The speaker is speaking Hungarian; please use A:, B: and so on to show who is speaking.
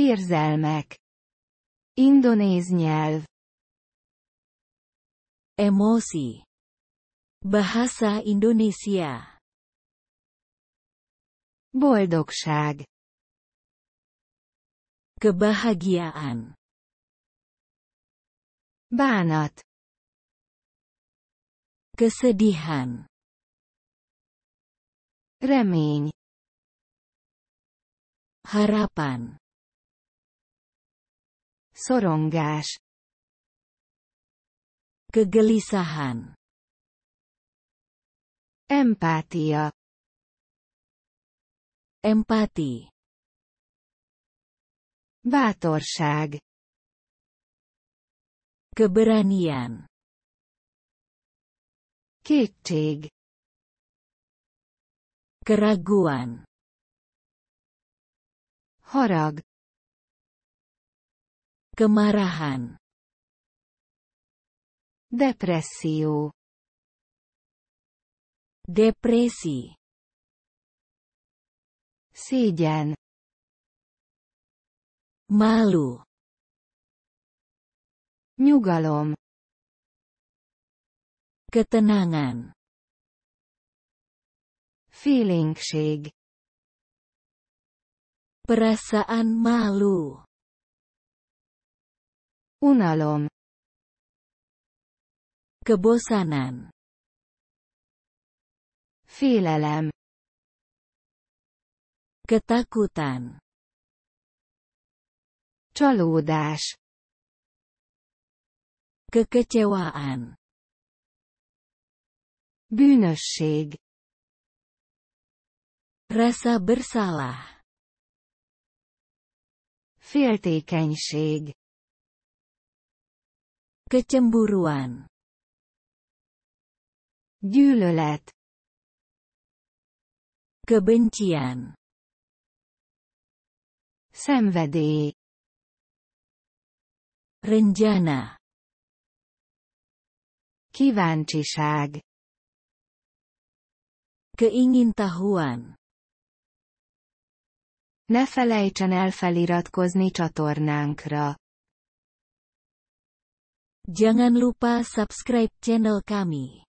A: Érzelmek. Indonéz nyelv. Emosi. Bahasa Indonesia. Boldogság. Kebahagiaan. Bánat. Kesedihan. Remény. Harapan. Szorongás. Kegelisahan. Empátia. Empati. Bátorság. Keberanian. Kétség. Keraguan. Harag. Kemarahan. depresio Depresi. sijan Malu. Nyugalom. Ketenangan. Félénkség. Perasaan malu. Unalom. Kebosanan. Félelem. Ketakutan. Csalódás. Kekecewaan. Bűnösség. Rasa bersalah. Féltékenység. Kecemburuan. Gyűlölet. Kebencian. Szenvedély. Renjana. Kíváncsiság. Keingintahuan. Ne felejtsen el feliratkozni csatornánkra. Jangan lupa subscribe channel kami.